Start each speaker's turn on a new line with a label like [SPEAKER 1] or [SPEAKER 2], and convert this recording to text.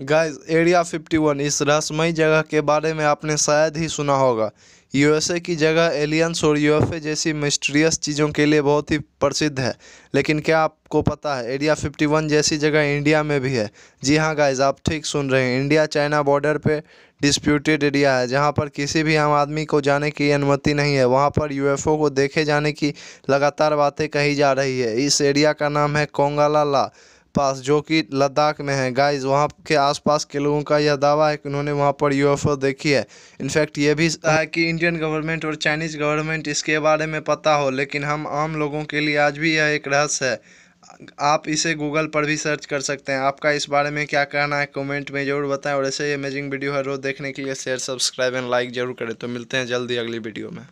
[SPEAKER 1] guys area 51 इस रहस्यमयी जगह के बारे में आपने शायद ही सुना होगा यूएसए की जगह एलियंस और यूएफए जैसी मिस्ट्रियस चीज़ों के लिए बहुत ही प्रसिद्ध है लेकिन क्या आपको पता है एरिया 51 जैसी जगह इंडिया में भी है जी हाँ गाइज आप ठीक सुन रहे हैं इंडिया चाइना बॉर्डर पे डिस्प्यूटेड एरिया है जहाँ पर किसी भी आम आदमी को जाने की अनुमति नहीं है वहाँ पर यू को देखे जाने की लगातार बातें कही जा रही है इस एरिया का नाम है कोंगाला ला पास जो कि लद्दाख में है गाइस वहाँ के आसपास के लोगों का यह दावा है कि उन्होंने वहाँ पर यूएफओ देखी है इनफैक्ट ये भी है कि इंडियन गवर्नमेंट और चाइनीज़ गवर्नमेंट इसके बारे में पता हो लेकिन हम आम लोगों के लिए आज भी यह एक रहस्य है आप इसे गूगल पर भी सर्च कर सकते हैं आपका इस बारे में क्या कहना है कमेंट में ज़रूर बताएं और ऐसे ही अमेजिंग वीडियो हर रोज़ देखने के लिए शेयर सब्सक्राइब एंड लाइक ज़रूर करें तो मिलते
[SPEAKER 2] हैं जल्दी अगली वीडियो में